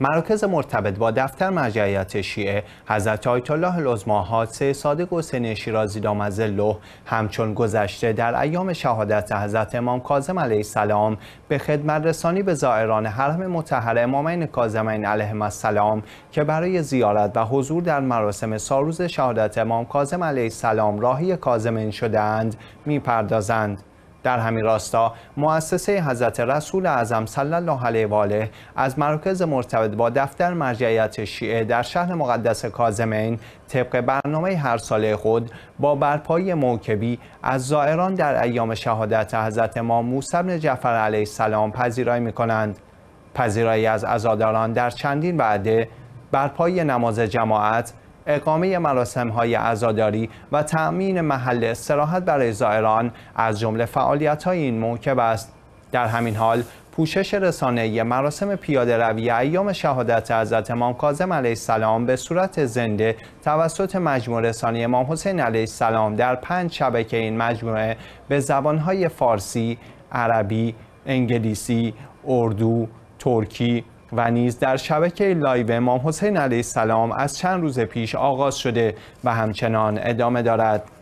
مراکز مرتبط با دفتر مرجعیت شیعه حضرت آیت الله العظما حادثه صادق حسین شیرازی از همچون گذشته در ایام شهادت حضرت امام کاظم علیه السلام به خدمت رسانی به زائران حرم مطهر امامین کاظمین علیهم السلام که برای زیارت و حضور در مراسم ساروز شهادت امام کاظم علیه السلام راهی کاظمین شدند میپردازند در همین راستا مؤسسه حضرت رسول اعظم صلی الله علیه و آله از مرکز مرتبط با دفتر مرجعیت شیعه در شهر مقدس کاظمین طبق برنامه هر ساله خود با برپای موکبی از زائران در ایام شهادت حضرت امام موسی بن جعفر علیه السلام پذیرایی می کنند. پذیرایی از عزاداران در چندین وعده برپای نماز جماعت اقامه مراسم های عزاداری و تأمین محل استراحت برای زائران از جمله فعالیت های این موکب است در همین حال پوشش رسانه مراسم پیاده روی ایام شهادت حضرت امام کاظم علیه السلام به صورت زنده توسط مجموع رسانه امام حسین علیه السلام در پنج شبکه این مجموعه به های فارسی، عربی، انگلیسی، اردو، ترکی، و نیز در شبکه لایو امام حسین علیه السلام از چند روز پیش آغاز شده و همچنان ادامه دارد